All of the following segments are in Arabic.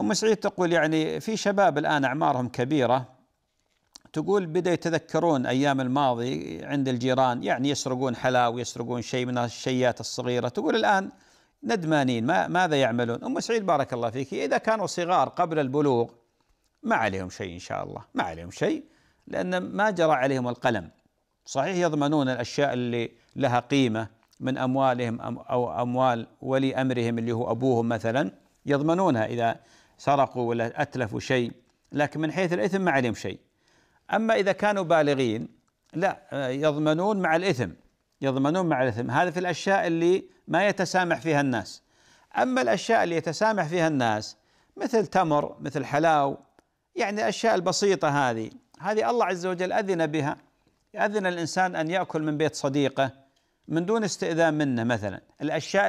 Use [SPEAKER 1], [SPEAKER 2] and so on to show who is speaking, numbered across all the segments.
[SPEAKER 1] أم سعيد تقول يعني في شباب الآن أعمارهم كبيرة تقول بدا يتذكرون أيام الماضي عند الجيران يعني يسرقون حلا يسرقون شيء من الشيات الصغيرة تقول الآن ندمانين ما ماذا يعملون أم سعيد بارك الله فيك إذا كانوا صغار قبل البلوغ ما عليهم شيء إن شاء الله ما عليهم شيء لأن ما جرى عليهم القلم صحيح يضمنون الأشياء اللي لها قيمة من أموالهم أو أموال ولي أمرهم اللي هو أبوهم مثلا يضمنونها إذا سرقوا ولا أتلفوا شيء لكن من حيث الإثم ما عليهم شيء أما إذا كانوا بالغين لا يضمنون مع الإثم يضمنون مع الإثم هذا في الأشياء اللي ما يتسامح فيها الناس أما الأشياء اللي يتسامح فيها الناس مثل تمر مثل حلاو يعني الأشياء البسيطة هذه هذه الله عز وجل أذن بها أذن الإنسان أن يأكل من بيت صديقه من دون استئذان منه مثلا الأشياء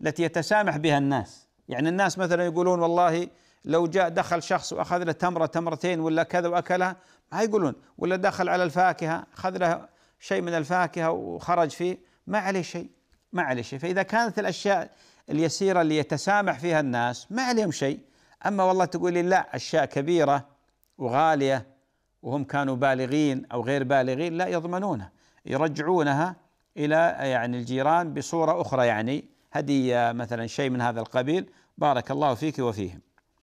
[SPEAKER 1] التي يتسامح بها الناس يعني الناس مثلا يقولون والله لو جاء دخل شخص واخذ له تمره تمرتين ولا كذا واكلها ما يقولون ولا دخل على الفاكهه اخذ له شيء من الفاكهه وخرج فيه ما عليه شيء ما عليه شيء فاذا كانت الاشياء اليسيره اللي يتسامح فيها الناس ما عليهم شيء اما والله تقول لي لا اشياء كبيره وغاليه وهم كانوا بالغين او غير بالغين لا يضمنونها يرجعونها الى يعني الجيران بصوره اخرى يعني هدية مثلا شيء من هذا القبيل بارك الله فيك وفيهم